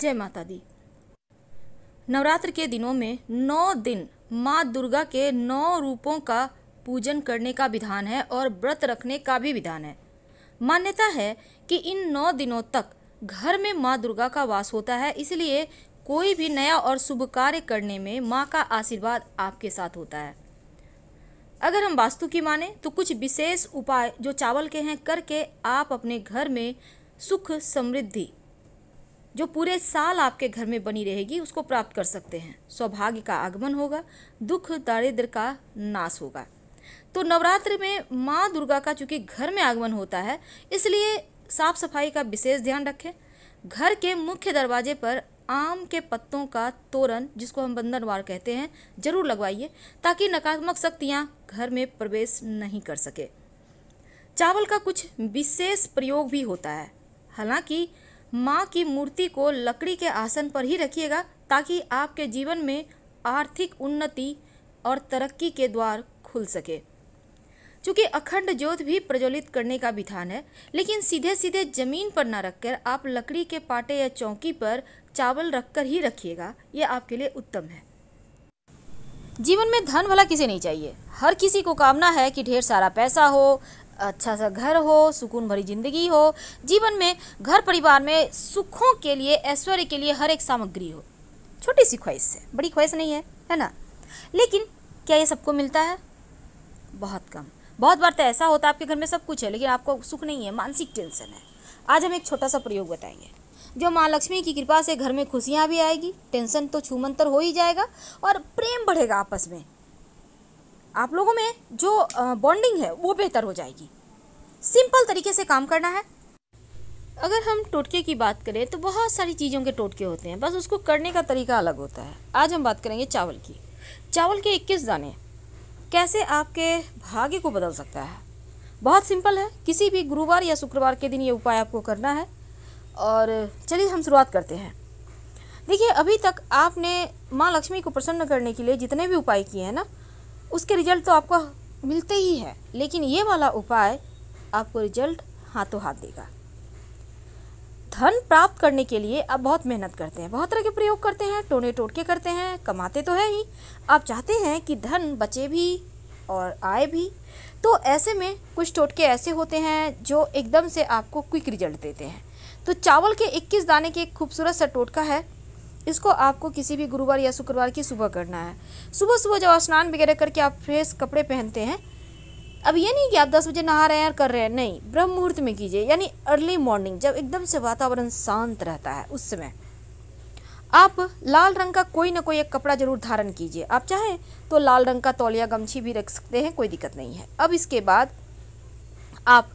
जय माता दी नवरात्र के दिनों में नौ दिन माँ दुर्गा के नौ रूपों का पूजन करने का विधान है और व्रत रखने का भी विधान है मान्यता है कि इन नौ दिनों तक घर में माँ दुर्गा का वास होता है इसलिए कोई भी नया और शुभ कार्य करने में माँ का आशीर्वाद आपके साथ होता है अगर हम वास्तु की माने तो कुछ विशेष उपाय जो चावल के हैं करके आप अपने घर में सुख समृद्धि जो पूरे साल आपके घर में बनी रहेगी उसको प्राप्त कर सकते हैं सौभाग्य का आगमन होगा दुख दारिद्र का नाश होगा तो नवरात्र में माँ दुर्गा का चूँकि घर में आगमन होता है इसलिए साफ सफाई का विशेष ध्यान रखें घर के मुख्य दरवाजे पर आम के पत्तों का तोरण जिसको हम बंधनवार कहते हैं जरूर लगवाइए ताकि नकारात्मक शक्तियाँ घर में प्रवेश नहीं कर सके चावल का कुछ विशेष प्रयोग भी होता है हालांकि माँ की मूर्ति को लकड़ी के आसन पर ही रखिएगा ताकि आपके जीवन में आर्थिक उन्नति और तरक्की के द्वार खुल सके चूँकि अखंड ज्योत भी प्रज्वलित करने का विधान है लेकिन सीधे सीधे जमीन पर ना रखकर आप लकड़ी के पाटे या चौकी पर चावल रखकर ही रखिएगा यह आपके लिए उत्तम है जीवन में धन भला किसे नहीं चाहिए हर किसी को कामना है कि ढेर सारा पैसा हो अच्छा सा घर हो सुकून भरी ज़िंदगी हो जीवन में घर परिवार में सुखों के लिए ऐश्वर्य के लिए हर एक सामग्री हो छोटी सी ख्वाहिश है बड़ी ख्वाहिश नहीं है है ना लेकिन क्या ये सबको मिलता है बहुत कम बहुत बार तो ऐसा होता है आपके घर में सब कुछ है लेकिन आपको सुख नहीं है मानसिक टेंशन है आज हम एक छोटा सा प्रयोग बताएंगे जो माँ लक्ष्मी की कृपा से घर में खुशियाँ भी आएगी टेंशन तो छूमंतर हो ही जाएगा और प्रेम बढ़ेगा आपस में आप लोगों में जो बॉन्डिंग है वो बेहतर हो जाएगी सिंपल तरीके से काम करना है अगर हम टोटके की बात करें तो बहुत सारी चीज़ों के टोटके होते हैं बस उसको करने का तरीका अलग होता है आज हम बात करेंगे चावल की चावल के इक्कीस दाने कैसे आपके भाग्य को बदल सकता है बहुत सिंपल है किसी भी गुरुवार या शुक्रवार के दिन ये उपाय आपको करना है और चलिए हम शुरुआत करते हैं देखिए अभी तक आपने माँ लक्ष्मी को प्रसन्न करने के लिए जितने भी उपाय किए हैं ना उसके रिजल्ट तो आपको मिलते ही है लेकिन ये वाला उपाय आपको रिजल्ट हाथों हाथ देगा धन प्राप्त करने के लिए आप बहुत मेहनत करते हैं बहुत तरह के प्रयोग करते हैं टोने टोटके करते हैं कमाते तो है ही आप चाहते हैं कि धन बचे भी और आए भी तो ऐसे में कुछ टोटके ऐसे होते हैं जो एकदम से आपको क्विक रिजल्ट देते हैं तो चावल के 21 दाने के एक खूबसूरत सा टोटका है इसको आपको किसी भी गुरुवार या शुक्रवार की सुबह करना है सुबह सुबह जब स्नान वगैरह करके आप फ्रेश कपड़े पहनते हैं अब ये नहीं कि आप दस बजे नहा रहे हैं और कर रहे हैं नहीं ब्रह्म मुहूर्त में कीजिए यानी अर्ली मॉर्निंग जब एकदम से वातावरण शांत रहता है उस समय आप लाल रंग का कोई ना कोई एक कपड़ा जरूर धारण कीजिए आप चाहें तो लाल रंग का तौलिया गमछी भी रख सकते हैं कोई दिक्कत नहीं है अब इसके बाद आप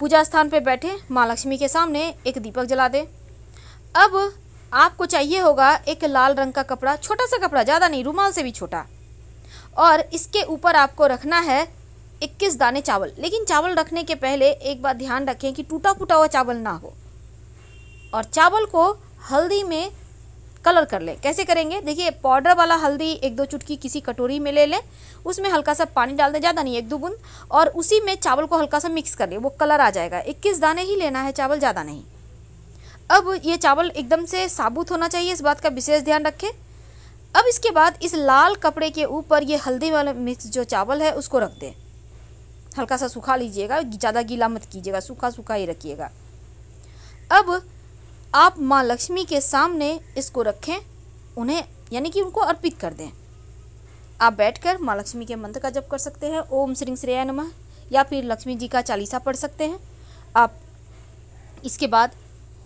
पूजा स्थान पर बैठे माँ लक्ष्मी के सामने एक दीपक जला दें अब आपको चाहिए होगा एक लाल रंग का कपड़ा छोटा सा कपड़ा ज़्यादा नहीं रुमाल से भी छोटा और इसके ऊपर आपको रखना है इक्कीस दाने चावल लेकिन चावल रखने के पहले एक बात ध्यान रखें कि टूटा फूटा हुआ चावल ना हो और चावल को हल्दी में कलर कर लें कैसे करेंगे देखिए पाउडर वाला हल्दी एक दो चुटकी किसी कटोरी में ले लें उसमें हल्का सा पानी डाल दें ज़्यादा नहीं एक दो बूंद और उसी में चावल को हल्का सा मिक्स कर लें वो कलर आ जाएगा इक्कीस दाने ही लेना है चावल ज़्यादा नहीं अब ये चावल एकदम से साबुत होना चाहिए इस बात का विशेष ध्यान रखें अब इसके बाद इस लाल कपड़े के ऊपर ये हल्दी वाला मिक्स जो चावल है उसको रख दें हल्का सा सूखा लीजिएगा ज़्यादा गीला मत कीजिएगा सूखा सूखा ही रखिएगा अब आप माँ लक्ष्मी के सामने इसको रखें उन्हें यानी कि उनको अर्पित कर दें आप बैठकर माँ लक्ष्मी के मंत्र का जप कर सकते हैं ओम श्री श्रेया नमः या फिर लक्ष्मी जी का चालीसा पढ़ सकते हैं आप इसके बाद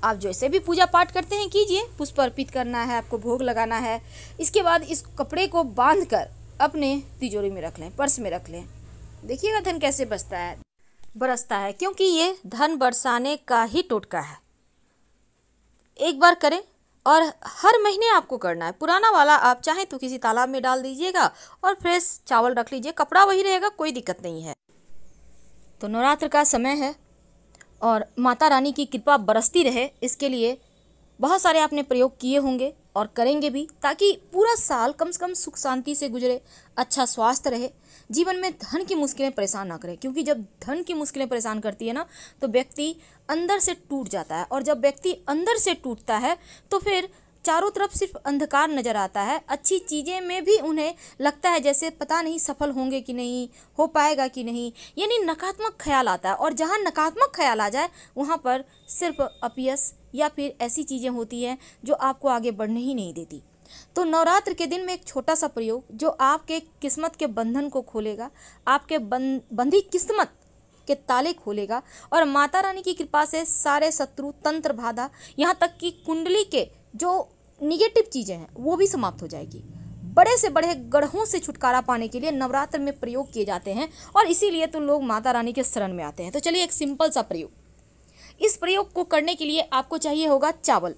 आप जैसे भी पूजा पाठ करते हैं कीजिए पुष्प अर्पित करना है आपको भोग लगाना है इसके बाद इस कपड़े को बांध कर अपने तिजोरी में रख लें पर्स में रख लें देखिएगा धन कैसे बचता है बरसता है क्योंकि ये धन बरसाने का ही टोटका है एक बार करें और हर महीने आपको करना है पुराना वाला आप चाहें तो किसी तालाब में डाल दीजिएगा और फ्रेश चावल रख लीजिए कपड़ा वही रहेगा कोई दिक्कत नहीं है तो नवरात्र का समय है और माता रानी की कृपा बरसती रहे इसके लिए बहुत सारे आपने प्रयोग किए होंगे और करेंगे भी ताकि पूरा साल कम से कम सुख शांति से गुजरे अच्छा स्वास्थ्य रहे जीवन में धन की मुश्किलें परेशान ना करें क्योंकि जब धन की मुश्किलें परेशान करती है ना तो व्यक्ति अंदर से टूट जाता है और जब व्यक्ति अंदर से टूटता है तो फिर चारों तरफ सिर्फ अंधकार नज़र आता है अच्छी चीज़ें में भी उन्हें लगता है जैसे पता नहीं सफल होंगे कि नहीं हो पाएगा कि नहीं यानी नकारात्मक ख्याल आता है और जहाँ नकारात्मक ख्याल आ जाए वहाँ पर सिर्फ अपियस या फिर ऐसी चीज़ें होती हैं जो आपको आगे बढ़ने ही नहीं देती तो नवरात्र के दिन में एक छोटा सा प्रयोग जो आपके किस्मत के बंधन को खोलेगा आपके बं, बंधी किस्मत के ताले खोलेगा और माता रानी की कृपा से सारे शत्रु तंत्र बाधा यहाँ तक कि कुंडली के जो निगेटिव चीज़ें हैं वो भी समाप्त हो जाएगी बड़े से बड़े गढ़ों से छुटकारा पाने के लिए नवरात्र में प्रयोग किए जाते हैं और इसीलिए तो लोग माता रानी के शरण में आते हैं तो चलिए एक सिंपल सा प्रयोग इस प्रयोग को करने के लिए आपको चाहिए होगा चावल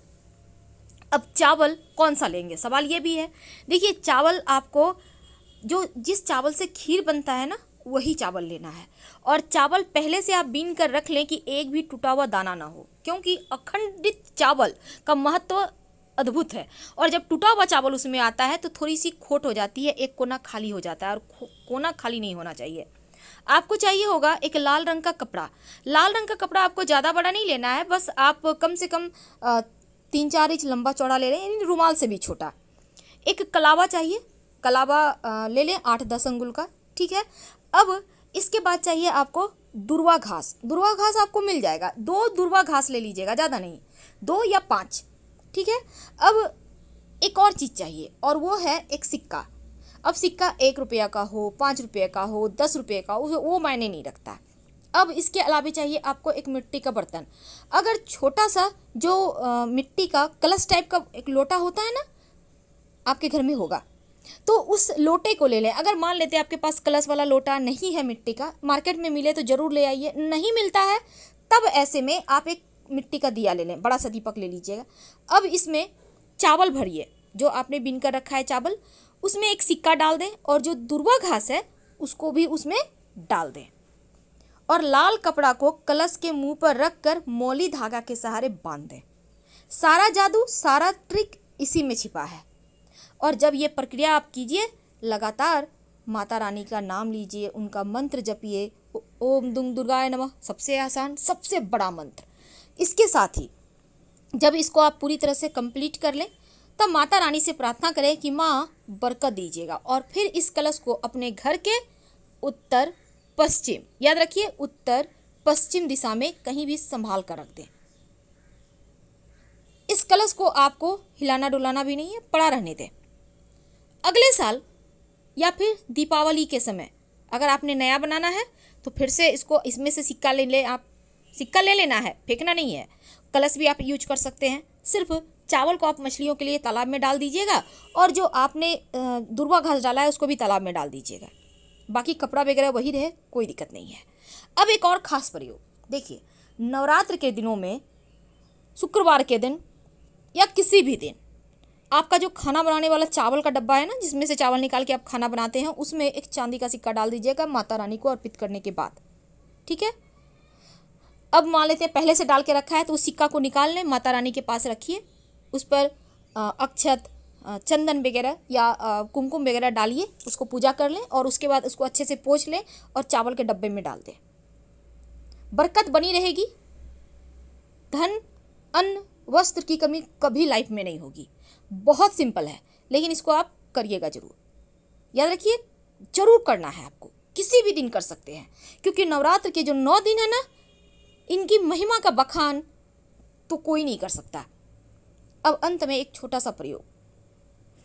अब चावल कौन सा लेंगे सवाल ये भी है देखिए चावल आपको जो जिस चावल से खीर बनता है ना वही चावल लेना है और चावल पहले से आप बीन कर रख लें कि एक भी टूटा हुआ दाना ना हो क्योंकि अखंडित चावल का महत्व अद्भुत है और जब टूटा हुआ चावल उसमें आता है तो थोड़ी सी खोट हो जाती है एक कोना खाली हो जाता है और कोना खाली नहीं होना चाहिए आपको चाहिए होगा एक लाल रंग का कपड़ा लाल रंग का कपड़ा आपको ज़्यादा बड़ा नहीं लेना है बस आप कम से कम तीन चार इंच लंबा चौड़ा ले रहे हैं यानी रुमाल से भी छोटा एक कलावा चाहिए कलावा ले लें आठ दस अंगुल का ठीक है अब इसके बाद चाहिए आपको दुर्वा घास दुर्वा घास आपको मिल जाएगा दो दुर्वा घास ले लीजिएगा ज़्यादा नहीं दो या पाँच ठीक है अब एक और चीज़ चाहिए और वो है एक सिक्का अब सिक्का एक रुपया का हो पाँच रुपये का हो दस रुपये का हो वो मायने नहीं रखता अब इसके अलावा चाहिए आपको एक मिट्टी का बर्तन अगर छोटा सा जो आ, मिट्टी का कलश टाइप का एक लोटा होता है ना आपके घर में होगा तो उस लोटे को ले लें अगर मान लेते हैं आपके पास कलश वाला लोटा नहीं है मिट्टी का मार्केट में मिले तो ज़रूर ले आइए नहीं मिलता है तब ऐसे में आप एक मिट्टी का दिया ले लें बड़ा सा दीपक ले लीजिएगा अब इसमें चावल भरिए जो आपने बीन कर रखा है चावल उसमें एक सिक्का डाल दें और जो दुर्वा घास है उसको भी उसमें डाल दें और लाल कपड़ा को कलश के मुंह पर रख कर मौली धागा के सहारे बांध दें सारा जादू सारा ट्रिक इसी में छिपा है और जब ये प्रक्रिया आप कीजिए लगातार माता रानी का नाम लीजिए उनका मंत्र जपिए ओम दुम दुर्गाय नमः सबसे आसान सबसे बड़ा मंत्र इसके साथ ही जब इसको आप पूरी तरह से कंप्लीट कर लें तब माता रानी से प्रार्थना करें कि माँ बरकत दीजिएगा और फिर इस कलश को अपने घर के उत्तर पश्चिम याद रखिए उत्तर पश्चिम दिशा में कहीं भी संभाल कर रख दें इस कलश को आपको हिलाना डुलाना भी नहीं है पड़ा रहने दें अगले साल या फिर दीपावली के समय अगर आपने नया बनाना है तो फिर से इसको इसमें से सिक्का ले लें आप सिक्का ले लेना है फेंकना नहीं है कलश भी आप यूज कर सकते हैं सिर्फ चावल को आप मछलियों के लिए तालाब में डाल दीजिएगा और जो आपने दुर्वा घास डाला है उसको भी तालाब में डाल दीजिएगा बाकी कपड़ा वगैरह वही रहे कोई दिक्कत नहीं है अब एक और ख़ास प्रयोग देखिए नवरात्र के दिनों में शुक्रवार के दिन या किसी भी दिन आपका जो खाना बनाने वाला चावल का डब्बा है ना जिसमें से चावल निकाल के आप खाना बनाते हैं उसमें एक चांदी का सिक्का डाल दीजिएगा माता रानी को अर्पित करने के बाद ठीक है अब मान लेते हैं पहले से डाल के रखा है तो उस सिक्का को निकाल लें माता रानी के पास रखिए उस पर अक्षत चंदन वगैरह या कुमकुम वगैरह डालिए उसको पूजा कर लें और उसके बाद उसको अच्छे से पोछ लें और चावल के डब्बे में डाल दें बरकत बनी रहेगी धन अन्न वस्त्र की कमी कभी लाइफ में नहीं होगी बहुत सिंपल है लेकिन इसको आप करिएगा ज़रूर याद रखिए ज़रूर करना है आपको किसी भी दिन कर सकते हैं क्योंकि नवरात्र के जो नौ दिन है ना इनकी महिमा का बखान तो कोई नहीं कर सकता अब अंत में एक छोटा सा प्रयोग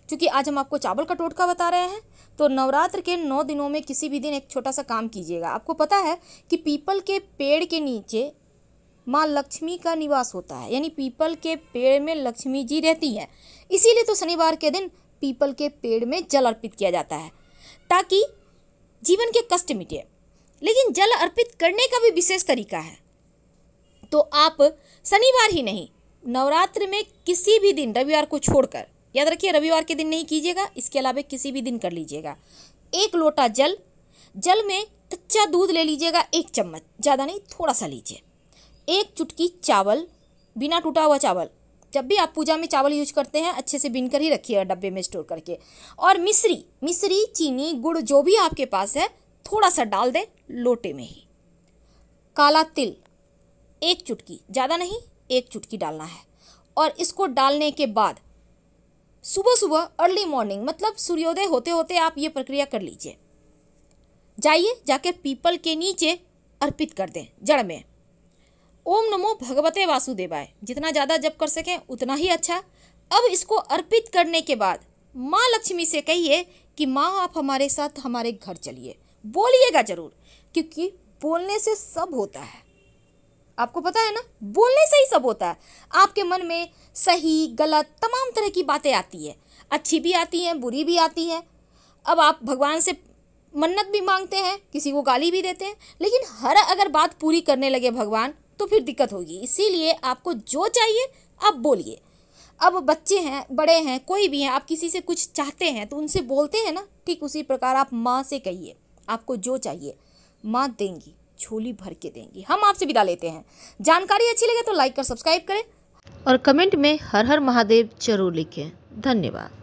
क्योंकि आज हम आपको चावल का टोटका बता रहे हैं तो नवरात्र के नौ दिनों में किसी भी दिन एक छोटा सा काम कीजिएगा आपको पता है कि पीपल के पेड़ के नीचे माँ लक्ष्मी का निवास होता है यानी पीपल के पेड़ में लक्ष्मी जी रहती हैं इसीलिए तो शनिवार के दिन पीपल के पेड़ में जल अर्पित किया जाता है ताकि जीवन के कष्ट मिटे लेकिन जल अर्पित करने का भी विशेष तरीका है तो आप शनिवार ही नहीं नवरात्र में किसी भी दिन रविवार को छोड़कर याद रखिए रविवार के दिन नहीं कीजिएगा इसके अलावा किसी भी दिन कर लीजिएगा एक लोटा जल जल में कच्चा दूध ले लीजिएगा एक चम्मच ज़्यादा नहीं थोड़ा सा लीजिए एक चुटकी चावल बिना टूटा हुआ चावल जब भी आप पूजा में चावल यूज करते हैं अच्छे से बिन कर ही रखिएगा डब्बे में स्टोर करके और मिश्री मिश्री चीनी गुड़ जो भी आपके पास है थोड़ा सा डाल दें लोटे में ही काला तिल एक चुटकी ज़्यादा नहीं एक चुटकी डालना है और इसको डालने के बाद सुबह सुबह अर्ली मॉर्निंग मतलब सूर्योदय होते होते आप ये प्रक्रिया कर लीजिए जाइए जाकर पीपल के नीचे अर्पित कर दें जड़ में ओम नमो भगवते वासुदेवाय जितना ज़्यादा जप कर सकें उतना ही अच्छा अब इसको अर्पित करने के बाद माँ लक्ष्मी से कहिए कि माँ आप हमारे साथ हमारे घर चलिए बोलिएगा ज़रूर क्योंकि बोलने से सब होता है आपको पता है ना बोलने से ही सब होता है आपके मन में सही गलत तमाम तरह की बातें आती है अच्छी भी आती हैं बुरी भी आती हैं अब आप भगवान से मन्नत भी मांगते हैं किसी को गाली भी देते हैं लेकिन हर अगर बात पूरी करने लगे भगवान तो फिर दिक्कत होगी इसीलिए आपको जो चाहिए आप बोलिए अब बच्चे हैं बड़े हैं कोई भी हैं आप किसी से कुछ चाहते हैं तो उनसे बोलते हैं ना ठीक उसी प्रकार आप माँ से कहिए आपको जो चाहिए माँ देंगी झोली भर के देंगी हम आपसे विदा लेते हैं जानकारी अच्छी लगे तो लाइक और सब्सक्राइब करें और कमेंट में हर हर महादेव जरूर लिखें धन्यवाद